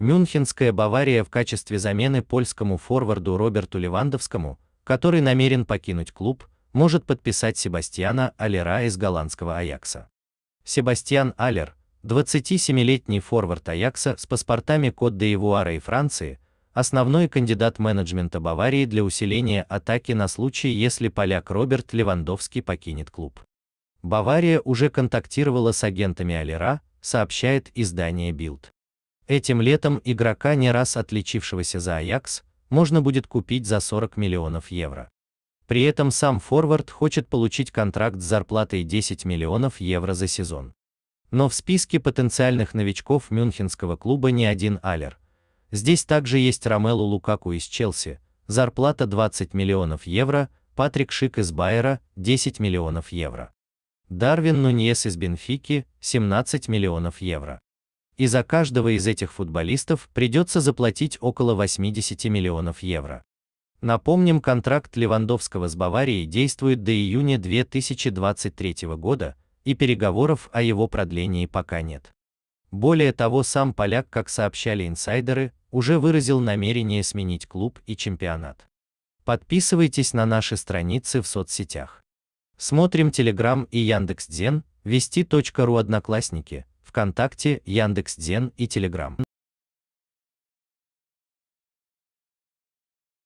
Мюнхенская Бавария в качестве замены польскому форварду Роберту Левандовскому, который намерен покинуть клуб, может подписать Себастьяна Алера из голландского Аякса. Себастьян Аллер, 27-летний форвард Аякса с паспортами Кот-де-Ивуара и Франции, основной кандидат менеджмента Баварии для усиления атаки на случай, если поляк Роберт Левандовский покинет клуб. Бавария уже контактировала с агентами Алера, сообщает издание Bild. Этим летом игрока, не раз отличившегося за Аякс, можно будет купить за 40 миллионов евро. При этом сам форвард хочет получить контракт с зарплатой 10 миллионов евро за сезон. Но в списке потенциальных новичков мюнхенского клуба не один аллер. Здесь также есть Ромелу Лукаку из Челси, зарплата 20 миллионов евро, Патрик Шик из Байера 10 миллионов евро. Дарвин Нуньес из Бенфики 17 миллионов евро и за каждого из этих футболистов придется заплатить около 80 миллионов евро. Напомним, контракт Левандовского с Баварией действует до июня 2023 года, и переговоров о его продлении пока нет. Более того, сам поляк, как сообщали инсайдеры, уже выразил намерение сменить клуб и чемпионат. Подписывайтесь на наши страницы в соцсетях. Смотрим Telegram и Яндекс.Дзен, вести.ру Одноклассники – ВКонтакте, Яндекс.Дзен и Телеграм.